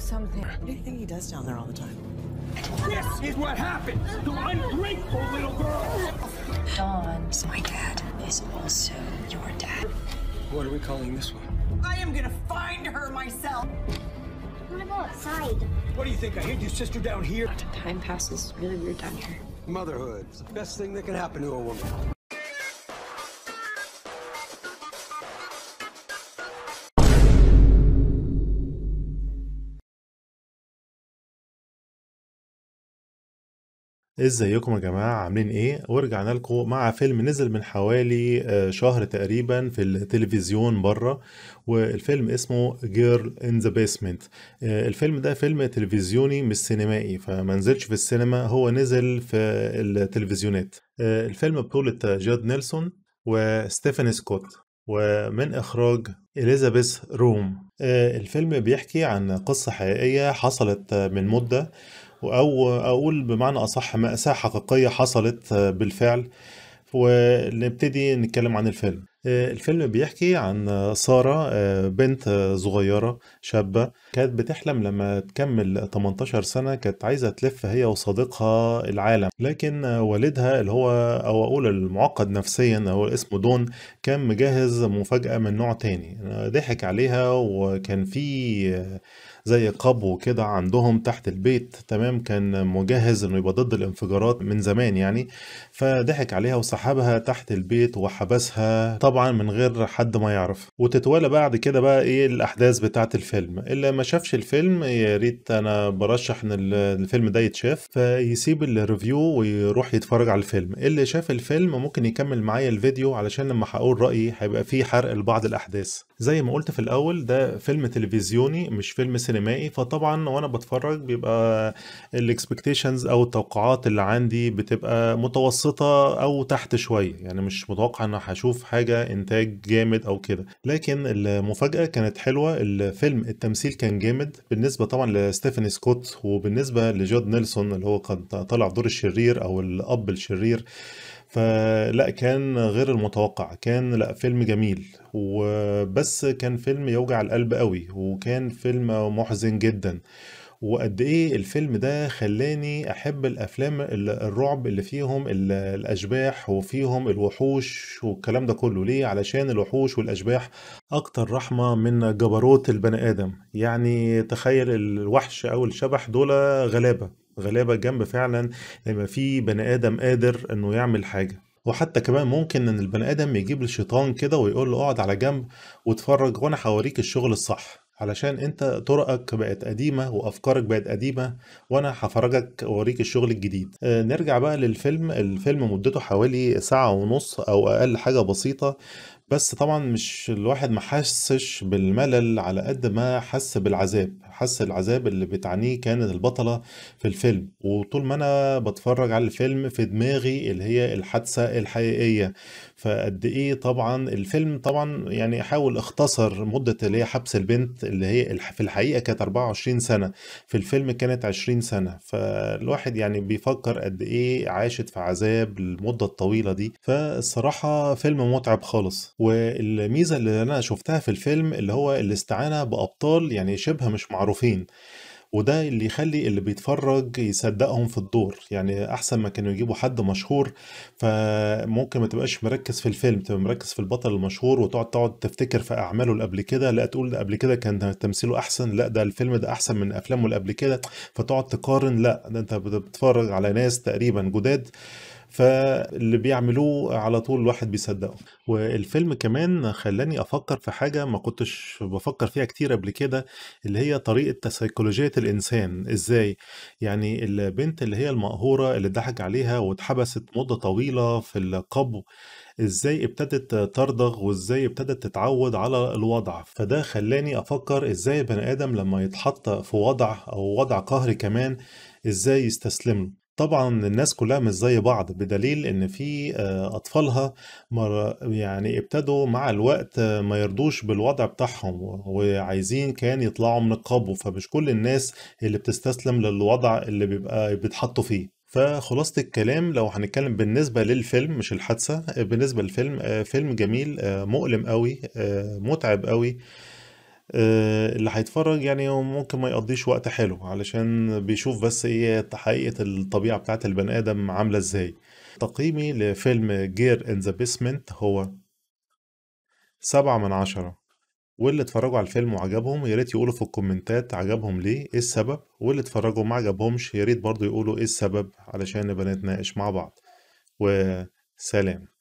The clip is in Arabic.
something. What do you think he does down there all the time? This is what happened to ungrateful little girl! Dawn's my dad is also your dad. What are we calling this one? I am gonna find her myself! I am going to go outside. What do you think? I hid your sister down here? Time passes really weird down here. Motherhood the best thing that can happen to a woman. ازيكم يا جماعة عاملين ايه؟ ورجعنا لكم مع فيلم نزل من حوالي آه، شهر تقريبا في التلفزيون بره والفيلم اسمه جيرل ان ذا بيسمنت الفيلم ده فيلم تلفزيوني مش سينمائي فما نزلش في السينما هو نزل في التلفزيونات آه، الفيلم بطولة آه، جاد نيلسون وستيفن سكوت ومن إخراج إليزابيث روم الفيلم بيحكي عن قصة حقيقية حصلت من مدة أو أقول بمعنى أصح مأساة حقيقية حصلت آه، بالفعل ونبتدي نتكلم عن الفيلم آه، الفيلم بيحكي عن سارة آه، بنت صغيرة شابة كانت بتحلم لما تكمل 18 سنة كانت عايزة تلف هي وصديقها العالم لكن والدها اللي هو أو أقول المعقد نفسيا هو اسمه دون كان مجهز مفاجأة من نوع تاني ضحك عليها وكان في زي قبو كده عندهم تحت البيت تمام كان مجهز انه يبقى ضد الانفجارات من زمان يعني فضحك عليها وسحبها تحت البيت وحبسها طبعا من غير حد ما يعرف وتتوالى بعد كده بقى ايه الاحداث بتاعه الفيلم اللي ما شافش الفيلم يا ريت انا برشح ان الفيلم ده يتشاف فيسيب الريفيو ويروح يتفرج على الفيلم اللي شاف الفيلم ممكن يكمل معايا الفيديو علشان لما هقول رايي هيبقى فيه حرق لبعض الاحداث زي ما قلت في الاول ده فيلم تلفزيوني مش فيلم سينما سينمائي فطبعا وانا بتفرج بيبقى الاكسبكتيشنز او التوقعات اللي عندي بتبقى متوسطه او تحت شويه يعني مش متوقع ان هشوف حاجه انتاج جامد او كده لكن المفاجاه كانت حلوه الفيلم التمثيل كان جامد بالنسبه طبعا لستيفن سكوت وبالنسبه لجود نيلسون اللي هو كان طالع دور الشرير او الاب الشرير فلا كان غير المتوقع كان لا فيلم جميل وبس كان فيلم يوجع القلب قوي وكان فيلم محزن جدا وقد ايه الفيلم ده خلاني احب الافلام الرعب اللي فيهم الاشباح وفيهم الوحوش والكلام ده كله ليه علشان الوحوش والاشباح اكتر رحمه من جبروت البني ادم يعني تخيل الوحش او الشبح دول غلابه غلابه جنب فعلا لما في بني ادم قادر انه يعمل حاجه وحتى كمان ممكن ان البني ادم يجيب الشيطان كده ويقول له اقعد على جنب واتفرج وانا هوريك الشغل الصح علشان انت طرقك بقت قديمه وافكارك بقت قديمه وانا هفرجك اوريك الشغل الجديد اه نرجع بقى للفيلم الفيلم مدته حوالي ساعه ونص او اقل حاجه بسيطه بس طبعا مش الواحد ما حسش بالملل على قد ما حس بالعذاب حس العذاب اللي بتعنيه كانت البطلة في الفيلم وطول ما انا بتفرج على الفيلم في دماغي اللي هي الحادثة الحقيقية فقد ايه طبعا الفيلم طبعا يعني حاول اختصر مدة اللي هي حبس البنت اللي هي في الحقيقة كانت 24 سنة في الفيلم كانت 20 سنة فالواحد يعني بيفكر قد ايه عاشت في عذاب المدة الطويلة دي فالصراحة فيلم متعب خالص والميزه اللي انا شفتها في الفيلم اللي هو الاستعانه بابطال يعني شبه مش معروفين وده اللي يخلي اللي بيتفرج يصدقهم في الدور يعني احسن ما كانوا يجيبوا حد مشهور فممكن ما تبقاش مركز في الفيلم تبقى مركز في البطل المشهور وتقعد تقعد تفتكر في اعماله اللي قبل كده لا تقول ده قبل كده كان تمثيله احسن لا ده الفيلم ده احسن من افلامه اللي قبل كده فتقعد تقارن لا ده انت بتتفرج على ناس تقريبا جداد فاللي بيعملوه على طول الواحد بيصدقه والفيلم كمان خلاني افكر في حاجه ما كنتش بفكر فيها كتير قبل كده اللي هي طريقه سيكولوجيه الانسان ازاي يعني البنت اللي هي المقهوره اللي اتضحك عليها واتحبست مده طويله في القبو ازاي ابتدت ترضغ وازاي ابتدت تتعود على الوضع فده خلاني افكر ازاي البني ادم لما يتحط في وضع او وضع قهري كمان ازاي يستسلم له طبعا الناس كلها مش زي بعض بدليل ان في آه، اطفالها يعني ابتدوا مع الوقت ما يرضوش بالوضع بتاعهم وعايزين كان يطلعوا من القبو فمش كل الناس اللي بتستسلم للوضع اللي بيبقى بيتحطوا فيه فخلاصة الكلام لو هنتكلم بالنسبة للفيلم مش الحادثة بالنسبة للفيلم آه، فيلم جميل آه، مؤلم قوي متعب قوي آه، اللي هيتفرج يعني ممكن ما يقضيش وقت حلو علشان بيشوف بس ايه حقيقة الطبيعة بتاعه البني آدم عاملة ازاي تقييمي لفيلم جير ان ذا بيسمنت هو سبعة من عشرة واللي اتفرجوا على الفيلم وعجبهم يا ريت يقولوا في الكومنتات عجبهم ليه ايه السبب واللي اتفرجوا ما عجبهمش يا ريت برضه يقولوا ايه السبب علشان نبقى نتناقش مع بعض وسلام